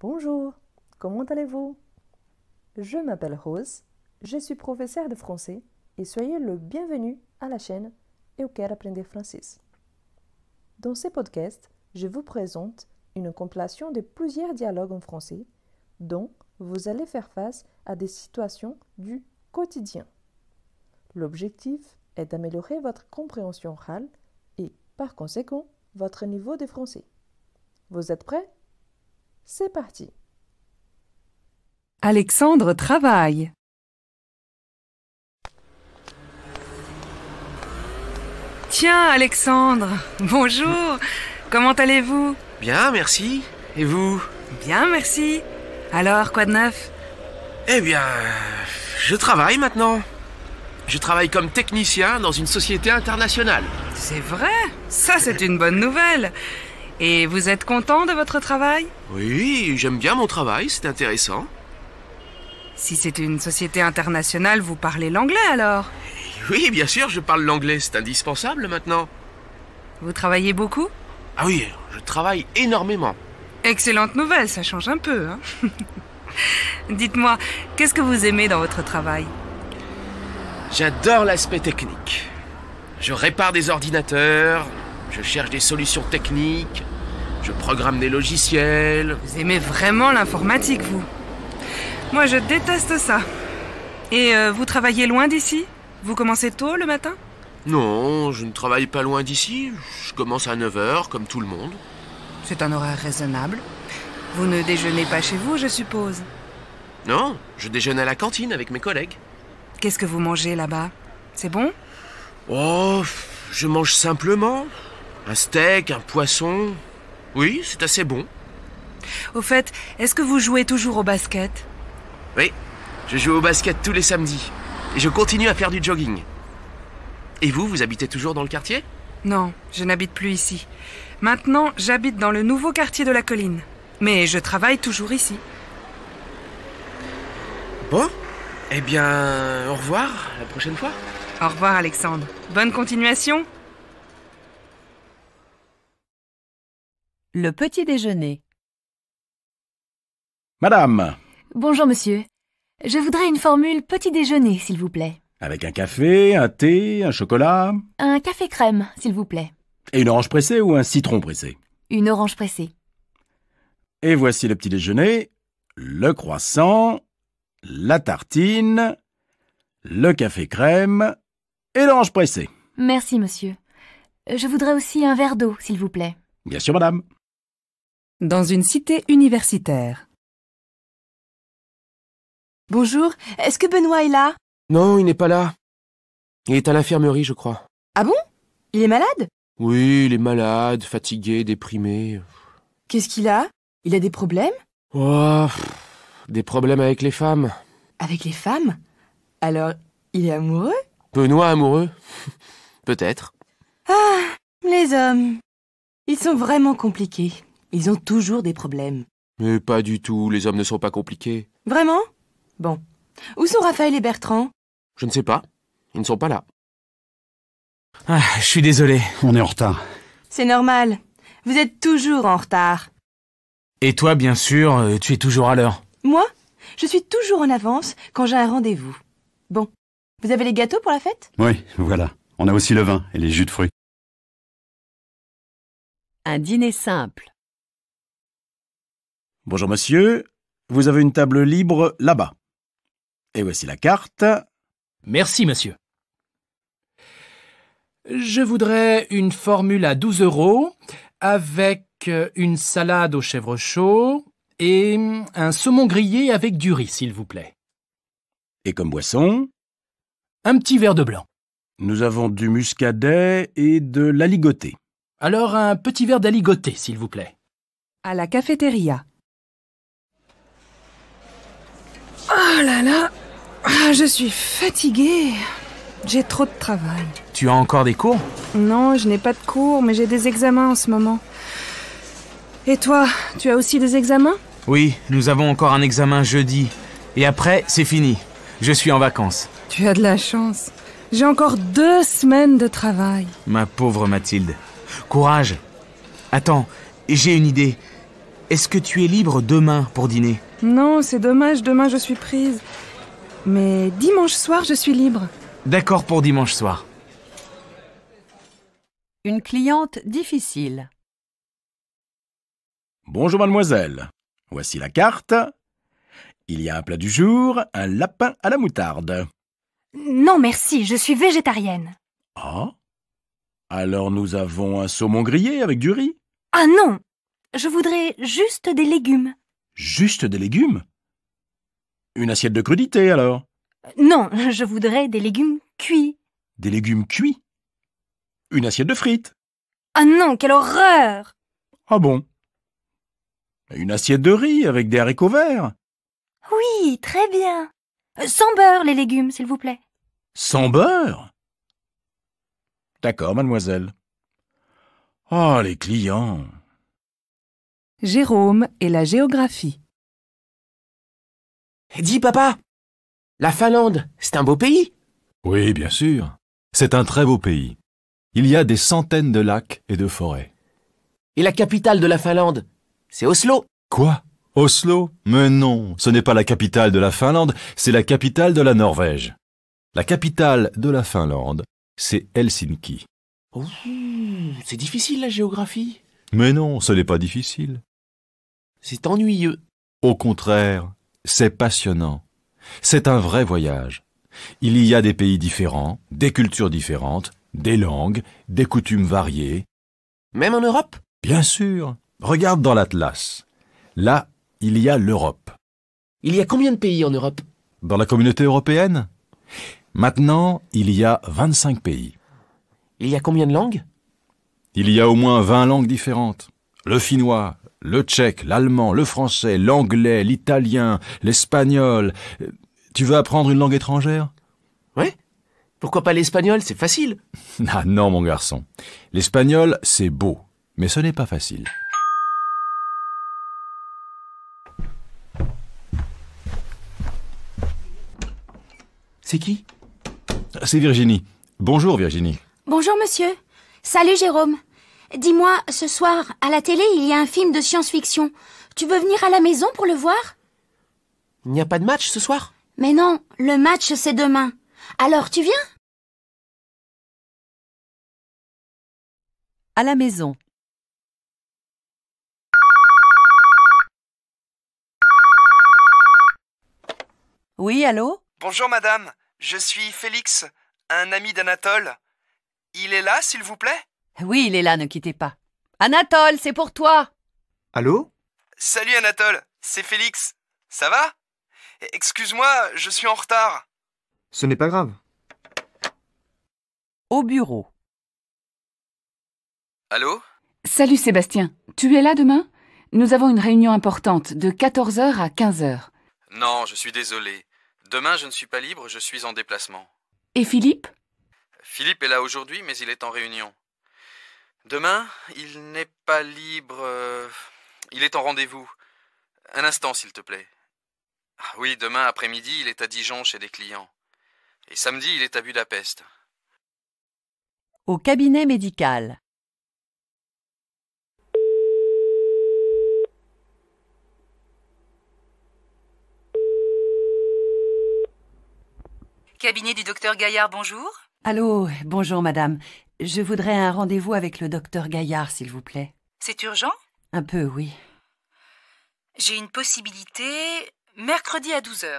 Bonjour, comment allez-vous Je m'appelle Rose, je suis professeur de français et soyez le bienvenu à la chaîne Eu quero aprender Français. Dans ce podcast, je vous présente une compilation de plusieurs dialogues en français dont vous allez faire face à des situations du quotidien. L'objectif est d'améliorer votre compréhension orale et, par conséquent, votre niveau de français. Vous êtes prêts c'est parti. Alexandre travaille. Tiens, Alexandre. Bonjour. Comment allez-vous Bien, merci. Et vous Bien, merci. Alors, quoi de neuf Eh bien, je travaille maintenant. Je travaille comme technicien dans une société internationale. C'est vrai Ça, c'est une bonne nouvelle. Et vous êtes content de votre travail Oui, j'aime bien mon travail, c'est intéressant. Si c'est une société internationale, vous parlez l'anglais alors Oui, bien sûr, je parle l'anglais, c'est indispensable maintenant. Vous travaillez beaucoup Ah oui, je travaille énormément. Excellente nouvelle, ça change un peu. Hein. Dites-moi, qu'est-ce que vous aimez dans votre travail J'adore l'aspect technique. Je répare des ordinateurs, je cherche des solutions techniques, je programme des logiciels. Vous aimez vraiment l'informatique, vous Moi, je déteste ça. Et euh, vous travaillez loin d'ici Vous commencez tôt le matin Non, je ne travaille pas loin d'ici. Je commence à 9h, comme tout le monde. C'est un horaire raisonnable. Vous ne déjeunez pas chez vous, je suppose Non, je déjeune à la cantine avec mes collègues. Qu'est-ce que vous mangez là-bas C'est bon Oh, je mange simplement. Un steak, un poisson, oui, c'est assez bon. Au fait, est-ce que vous jouez toujours au basket Oui, je joue au basket tous les samedis. Et je continue à faire du jogging. Et vous, vous habitez toujours dans le quartier Non, je n'habite plus ici. Maintenant, j'habite dans le nouveau quartier de la colline. Mais je travaille toujours ici. Bon, eh bien, au revoir la prochaine fois. Au revoir Alexandre. Bonne continuation Le petit déjeuner. Madame. Bonjour, monsieur. Je voudrais une formule petit déjeuner, s'il vous plaît. Avec un café, un thé, un chocolat. Un café crème, s'il vous plaît. Et une orange pressée ou un citron pressé Une orange pressée. Et voici le petit déjeuner. Le croissant, la tartine, le café crème et l'orange pressée. Merci, monsieur. Je voudrais aussi un verre d'eau, s'il vous plaît. Bien sûr, madame dans une cité universitaire. Bonjour, est-ce que Benoît est là Non, il n'est pas là. Il est à l'infirmerie, je crois. Ah bon Il est malade Oui, il est malade, fatigué, déprimé. Qu'est-ce qu'il a Il a des problèmes oh, des problèmes avec les femmes. Avec les femmes Alors, il est amoureux Benoît amoureux Peut-être. Ah, les hommes. Ils sont vraiment compliqués. Ils ont toujours des problèmes. Mais pas du tout, les hommes ne sont pas compliqués. Vraiment Bon. Où sont Raphaël et Bertrand Je ne sais pas. Ils ne sont pas là. Ah, je suis désolé, on est en retard. C'est normal. Vous êtes toujours en retard. Et toi, bien sûr, euh, tu es toujours à l'heure. Moi Je suis toujours en avance quand j'ai un rendez-vous. Bon. Vous avez les gâteaux pour la fête Oui, voilà. On a aussi le vin et les jus de fruits. Un dîner simple. Bonjour monsieur, vous avez une table libre là-bas. Et voici la carte. Merci monsieur. Je voudrais une formule à 12 euros avec euh, une salade au chèvre chaud et mm, un saumon grillé avec du riz, s'il vous plaît. Et comme boisson Un petit verre de blanc. Nous avons du muscadet et de l'aligoté. Alors un petit verre d'aligoté, s'il vous plaît. À la cafétéria. Oh là là ah, Je suis fatiguée. J'ai trop de travail. Tu as encore des cours Non, je n'ai pas de cours, mais j'ai des examens en ce moment. Et toi, tu as aussi des examens Oui, nous avons encore un examen jeudi. Et après, c'est fini. Je suis en vacances. Tu as de la chance. J'ai encore deux semaines de travail. Ma pauvre Mathilde. Courage. Attends, j'ai une idée. Est-ce que tu es libre demain pour dîner non, c'est dommage, demain je suis prise. Mais dimanche soir, je suis libre. D'accord pour dimanche soir. Une cliente difficile. Bonjour mademoiselle. Voici la carte. Il y a un plat du jour, un lapin à la moutarde. Non merci, je suis végétarienne. Ah Alors nous avons un saumon grillé avec du riz Ah non Je voudrais juste des légumes. Juste des légumes Une assiette de crudité, alors euh, Non, je voudrais des légumes cuits. Des légumes cuits Une assiette de frites Ah non, quelle horreur Ah bon Une assiette de riz avec des haricots verts Oui, très bien. Euh, sans beurre, les légumes, s'il vous plaît. Sans beurre D'accord, mademoiselle. Ah, les clients Jérôme et la géographie. Dis papa, la Finlande, c'est un beau pays Oui, bien sûr. C'est un très beau pays. Il y a des centaines de lacs et de forêts. Et la capitale de la Finlande, c'est Oslo Quoi Oslo Mais non, ce n'est pas la capitale de la Finlande, c'est la capitale de la Norvège. La capitale de la Finlande, c'est Helsinki. c'est difficile la géographie. Mais non, ce n'est pas difficile c'est ennuyeux. Au contraire, c'est passionnant. C'est un vrai voyage. Il y a des pays différents, des cultures différentes, des langues, des coutumes variées. Même en Europe Bien sûr. Regarde dans l'Atlas. Là, il y a l'Europe. Il y a combien de pays en Europe Dans la communauté européenne Maintenant, il y a 25 pays. Il y a combien de langues Il y a au moins 20 langues différentes. Le finnois, le tchèque, l'allemand, le français, l'anglais, l'italien, l'espagnol. Euh, tu veux apprendre une langue étrangère Oui. Pourquoi pas l'espagnol C'est facile. Ah non, mon garçon. L'espagnol, c'est beau, mais ce n'est pas facile. C'est qui C'est Virginie. Bonjour Virginie. Bonjour monsieur. Salut Jérôme. Dis-moi, ce soir, à la télé, il y a un film de science-fiction. Tu veux venir à la maison pour le voir Il n'y a pas de match ce soir Mais non, le match c'est demain. Alors tu viens À la maison. Oui, allô Bonjour madame, je suis Félix, un ami d'Anatole. Il est là, s'il vous plaît oui, il est là, ne quittez pas. Anatole, c'est pour toi Allô Salut Anatole, c'est Félix. Ça va Excuse-moi, je suis en retard. Ce n'est pas grave. Au bureau. Allô Salut Sébastien, tu es là demain Nous avons une réunion importante de 14h à 15h. Non, je suis désolé. Demain, je ne suis pas libre, je suis en déplacement. Et Philippe Philippe est là aujourd'hui, mais il est en réunion. Demain, il n'est pas libre. Euh, il est en rendez-vous. Un instant, s'il te plaît. Ah oui, demain après-midi, il est à Dijon chez des clients. Et samedi, il est à Budapest. Au cabinet médical. Cabinet du docteur Gaillard, bonjour. Allô, bonjour madame. Je voudrais un rendez-vous avec le docteur Gaillard, s'il vous plaît. C'est urgent Un peu, oui. J'ai une possibilité mercredi à 12h.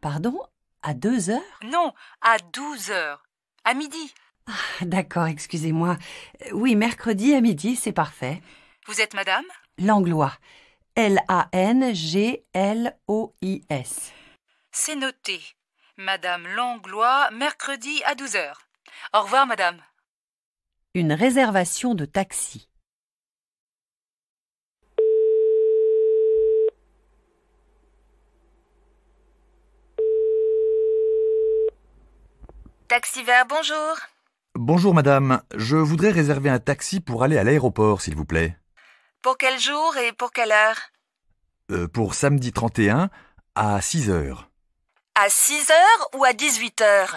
Pardon À 2 heures. Non, à 12 heures, À midi. Ah, d'accord, excusez-moi. Euh, oui, mercredi à midi, c'est parfait. Vous êtes madame Langlois. L-A-N-G-L-O-I-S. C'est noté. Madame Langlois, mercredi à 12h. Au revoir, madame. Une réservation de taxi. Taxi vert, bonjour. Bonjour madame, je voudrais réserver un taxi pour aller à l'aéroport, s'il vous plaît. Pour quel jour et pour quelle heure euh, Pour samedi 31 à 6 heures. À 6 heures ou à 18 heures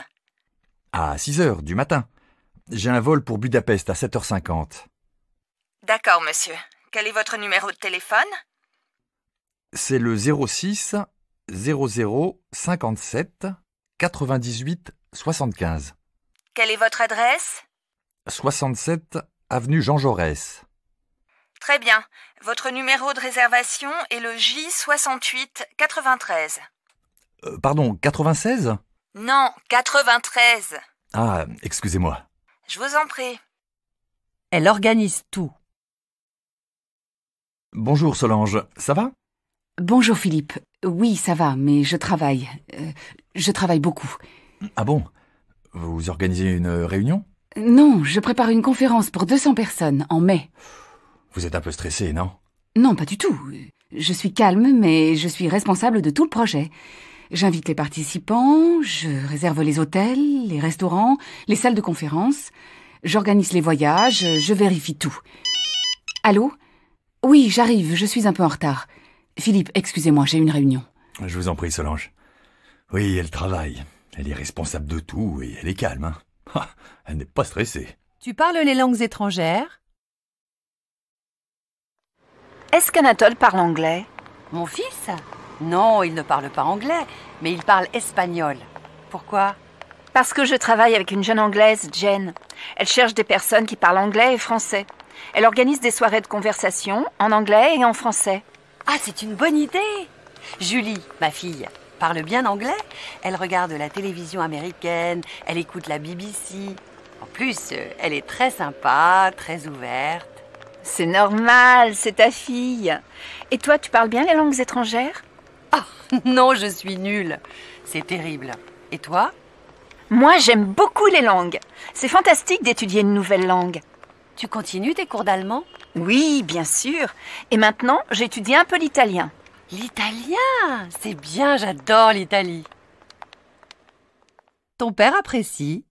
À 6 heures du matin j'ai un vol pour Budapest à 7h50. D'accord, monsieur. Quel est votre numéro de téléphone C'est le 06 00 57 98 75. Quelle est votre adresse 67 avenue Jean Jaurès. Très bien. Votre numéro de réservation est le j 68 93. Euh, »« pardon, 96 Non, 93. Ah, excusez-moi. Je vous en prie. Elle organise tout. Bonjour Solange, ça va Bonjour Philippe. Oui, ça va, mais je travaille. Euh, je travaille beaucoup. Ah bon Vous organisez une réunion Non, je prépare une conférence pour 200 personnes en mai. Vous êtes un peu stressé, non Non, pas du tout. Je suis calme, mais je suis responsable de tout le projet. J'invite les participants, je réserve les hôtels, les restaurants, les salles de conférence, j'organise les voyages, je vérifie tout. Allô Oui, j'arrive, je suis un peu en retard. Philippe, excusez-moi, j'ai une réunion. Je vous en prie, Solange. Oui, elle travaille. Elle est responsable de tout et elle est calme. Hein. elle n'est pas stressée. Tu parles les langues étrangères Est-ce qu'Anatole parle anglais Mon fils non, il ne parle pas anglais, mais il parle espagnol. Pourquoi Parce que je travaille avec une jeune Anglaise, Jen. Elle cherche des personnes qui parlent anglais et français. Elle organise des soirées de conversation en anglais et en français. Ah, c'est une bonne idée Julie, ma fille, parle bien anglais. Elle regarde la télévision américaine, elle écoute la BBC. En plus, euh, elle est très sympa, très ouverte. C'est normal, c'est ta fille. Et toi, tu parles bien les langues étrangères non, je suis nulle. C'est terrible. Et toi Moi, j'aime beaucoup les langues. C'est fantastique d'étudier une nouvelle langue. Tu continues tes cours d'allemand Oui, bien sûr. Et maintenant, j'étudie un peu l'italien. L'italien C'est bien, j'adore l'Italie. Ton père apprécie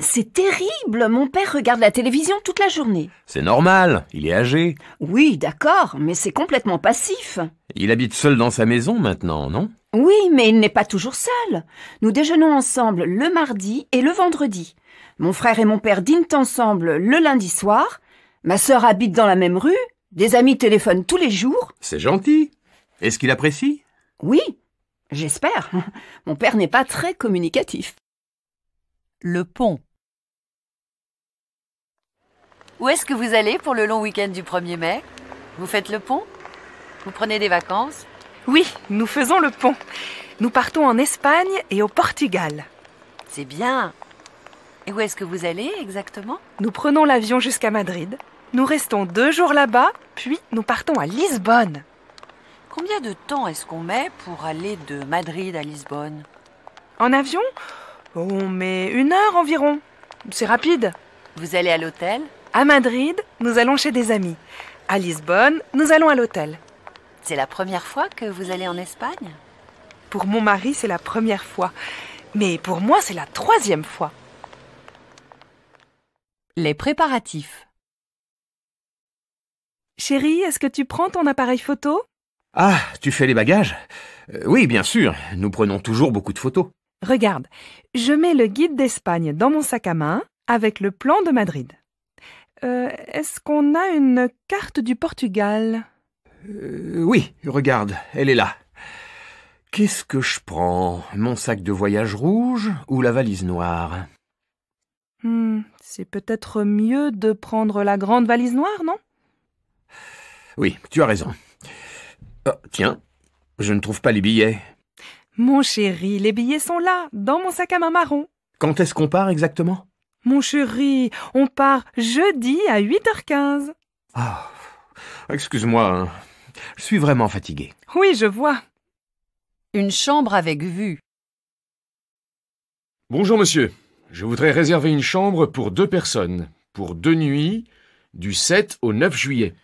c'est terrible. Mon père regarde la télévision toute la journée. C'est normal, il est âgé. Oui, d'accord, mais c'est complètement passif. Il habite seul dans sa maison maintenant, non Oui, mais il n'est pas toujours seul. Nous déjeunons ensemble le mardi et le vendredi. Mon frère et mon père dînent ensemble le lundi soir. Ma sœur habite dans la même rue. Des amis téléphonent tous les jours. C'est gentil. Est-ce qu'il apprécie Oui, j'espère. Mon père n'est pas très communicatif. Le pont où est-ce que vous allez pour le long week-end du 1er mai Vous faites le pont Vous prenez des vacances Oui, nous faisons le pont. Nous partons en Espagne et au Portugal. C'est bien. Et où est-ce que vous allez exactement Nous prenons l'avion jusqu'à Madrid. Nous restons deux jours là-bas, puis nous partons à Lisbonne. Combien de temps est-ce qu'on met pour aller de Madrid à Lisbonne En avion On met une heure environ. C'est rapide. Vous allez à l'hôtel à Madrid, nous allons chez des amis. À Lisbonne, nous allons à l'hôtel. C'est la première fois que vous allez en Espagne Pour mon mari, c'est la première fois. Mais pour moi, c'est la troisième fois. Les préparatifs. Chérie, est-ce que tu prends ton appareil photo Ah, tu fais les bagages euh, Oui, bien sûr, nous prenons toujours beaucoup de photos. Regarde, je mets le guide d'Espagne dans mon sac à main avec le plan de Madrid. Euh, est-ce qu'on a une carte du Portugal euh, Oui, regarde, elle est là. Qu'est-ce que je prends Mon sac de voyage rouge ou la valise noire hmm, C'est peut-être mieux de prendre la grande valise noire, non Oui, tu as raison. Ah, tiens, je ne trouve pas les billets. Mon chéri, les billets sont là, dans mon sac à main marron. Quand est-ce qu'on part exactement mon chéri, on part jeudi à 8h15. Ah, excuse-moi, hein. je suis vraiment fatigué. Oui, je vois. Une chambre avec vue. Bonjour, monsieur. Je voudrais réserver une chambre pour deux personnes, pour deux nuits, du 7 au 9 juillet.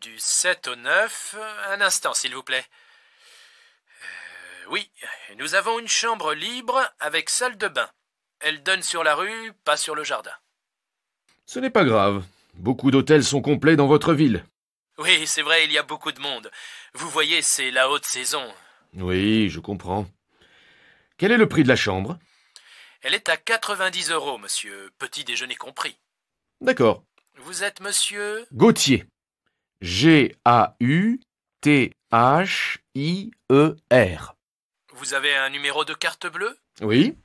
Du 7 au 9, un instant, s'il vous plaît. Euh, oui, nous avons une chambre libre avec salle de bain. Elle donne sur la rue, pas sur le jardin. Ce n'est pas grave. Beaucoup d'hôtels sont complets dans votre ville. Oui, c'est vrai, il y a beaucoup de monde. Vous voyez, c'est la haute saison. Oui, je comprends. Quel est le prix de la chambre Elle est à 90 euros, monsieur, petit déjeuner compris. D'accord. Vous êtes monsieur Gautier. G-A-U-T-H-I-E-R. E Vous avez un numéro de carte bleue Oui.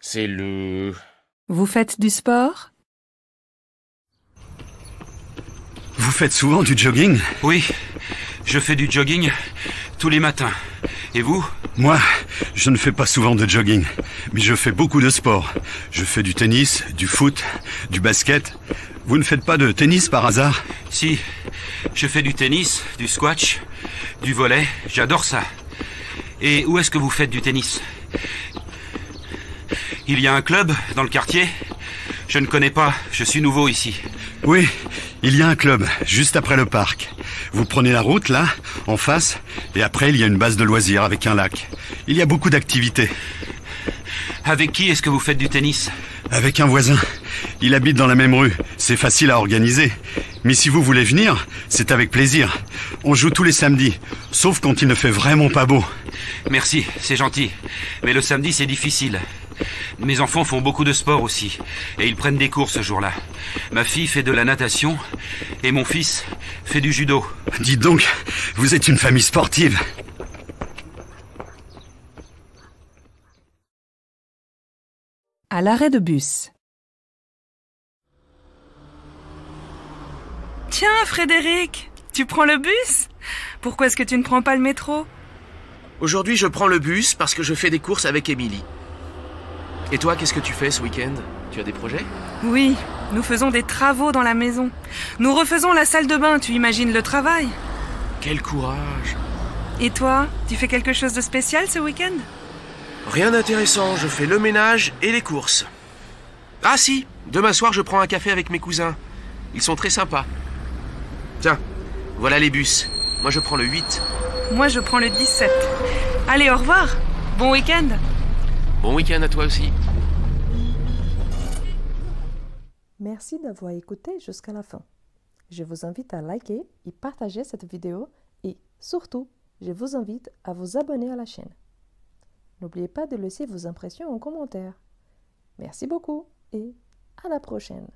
C'est le... Vous faites du sport Vous faites souvent du jogging Oui, je fais du jogging tous les matins. Et vous Moi, je ne fais pas souvent de jogging, mais je fais beaucoup de sport. Je fais du tennis, du foot, du basket. Vous ne faites pas de tennis par hasard Si, je fais du tennis, du squash, du volet, j'adore ça. Et où est-ce que vous faites du tennis il y a un club dans le quartier Je ne connais pas, je suis nouveau ici. Oui, il y a un club, juste après le parc. Vous prenez la route là, en face, et après il y a une base de loisirs avec un lac. Il y a beaucoup d'activités. Avec qui est-ce que vous faites du tennis Avec un voisin. Il habite dans la même rue. C'est facile à organiser. Mais si vous voulez venir, c'est avec plaisir. On joue tous les samedis, sauf quand il ne fait vraiment pas beau. Merci, c'est gentil. Mais le samedi, c'est difficile. Mes enfants font beaucoup de sport aussi, et ils prennent des cours ce jour-là. Ma fille fait de la natation, et mon fils fait du judo. Dites donc, vous êtes une famille sportive. À l'arrêt de bus. Tiens, Frédéric, tu prends le bus Pourquoi est-ce que tu ne prends pas le métro Aujourd'hui, je prends le bus parce que je fais des courses avec Émilie. Et toi, qu'est-ce que tu fais ce week-end Tu as des projets Oui, nous faisons des travaux dans la maison. Nous refaisons la salle de bain, tu imagines le travail Quel courage Et toi, tu fais quelque chose de spécial ce week-end Rien d'intéressant, je fais le ménage et les courses. Ah si, demain soir je prends un café avec mes cousins. Ils sont très sympas. Tiens, voilà les bus. Moi je prends le 8. Moi je prends le 17. Allez, au revoir. Bon week-end. Bon week-end à toi aussi. Merci d'avoir écouté jusqu'à la fin. Je vous invite à liker et partager cette vidéo et surtout, je vous invite à vous abonner à la chaîne. N'oubliez pas de laisser vos impressions en commentaire. Merci beaucoup et à la prochaine.